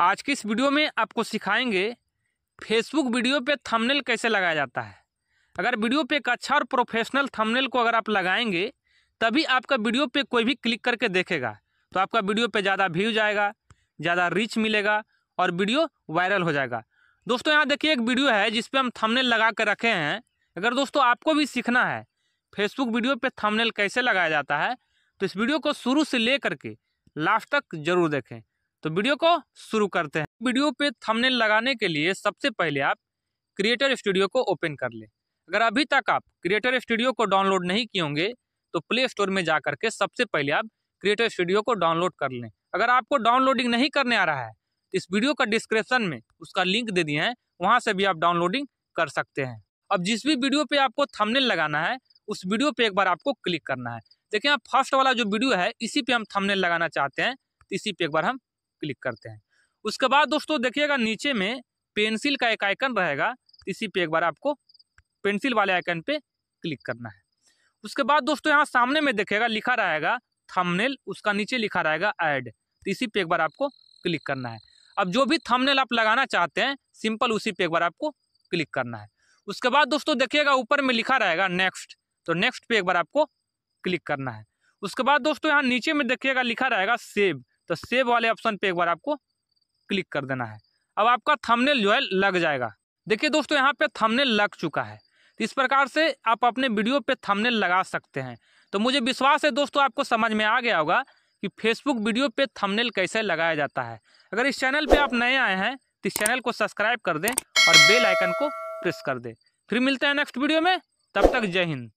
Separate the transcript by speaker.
Speaker 1: आज की इस वीडियो में आपको सिखाएंगे फेसबुक वीडियो पे थंबनेल कैसे लगाया जाता है अगर वीडियो पे एक अच्छा और प्रोफेशनल थंबनेल को अगर आप लगाएंगे तभी आपका वीडियो पे कोई भी क्लिक करके देखेगा तो आपका वीडियो पे ज़्यादा व्यूज आएगा ज़्यादा रीच मिलेगा और वीडियो वायरल हो जाएगा दोस्तों यहाँ देखिए एक वीडियो है जिसपे हम थमनेल लगा कर रखे हैं अगर दोस्तों आपको भी सीखना है फेसबुक वीडियो पर थमनेल कैसे लगाया जाता है तो इस वीडियो को शुरू से ले करके लास्ट तक जरूर देखें तो वीडियो को शुरू करते हैं वीडियो पे थंबनेल लगाने के लिए सबसे पहले आप क्रिएटर स्टूडियो को ओपन कर लें अगर अभी तक आप क्रिएटर स्टूडियो को डाउनलोड नहीं किए होंगे तो प्ले स्टोर में जा करके सबसे पहले आप क्रिएटर स्टूडियो को डाउनलोड कर लें अगर आपको डाउनलोडिंग नहीं करने आ रहा है तो इस वीडियो का डिस्क्रिप्शन में उसका लिंक दे दिए हैं वहाँ से भी आप डाउनलोडिंग कर सकते हैं अब जिस भी वीडियो पे आपको थमनेल लगाना है उस वीडियो पे एक बार आपको क्लिक करना है देखिए आप फर्स्ट वाला जो वीडियो है इसी पे हम थमनेल लगाना चाहते हैं तो इसी पे एक बार हम क्लिक करते हैं उसके बाद दोस्तों देखिएगा नीचे में पेंसिल का एक आइकन रहेगा इसी पे एक बार आपको पेंसिल वाले आइकन पे क्लिक करना है उसके बाद दोस्तों यहाँ सामने में देखिएगा लिखा रहेगा थमनेल उसका नीचे लिखा रहेगा एड तो इसी पे एक बार आपको क्लिक करना है अब जो भी थमनेल आप लगाना चाहते हैं सिंपल उसी पे एक बार आपको क्लिक करना है उसके बाद दोस्तों देखिएगा ऊपर में लिखा रहेगा नेक्स्ट तो नेक्स्ट पे एक बार आपको क्लिक करना है उसके बाद दोस्तों यहाँ नीचे में देखिएगा लिखा रहेगा सेव तो सेव वाले ऑप्शन पे एक बार आपको क्लिक कर देना है अब आपका थंबनेल जो है लग जाएगा देखिए दोस्तों यहाँ पे थंबनेल लग चुका है तो इस प्रकार से आप अपने वीडियो पे थंबनेल लगा सकते हैं तो मुझे विश्वास है दोस्तों आपको समझ में आ गया होगा कि फेसबुक वीडियो पे थंबनेल कैसे लगाया जाता है अगर इस चैनल पे आप नए आए हैं तो इस चैनल को सब्सक्राइब कर दें और बेल आइकन को प्रेस कर दें फिर मिलते हैं नेक्स्ट वीडियो में तब तक जय हिंद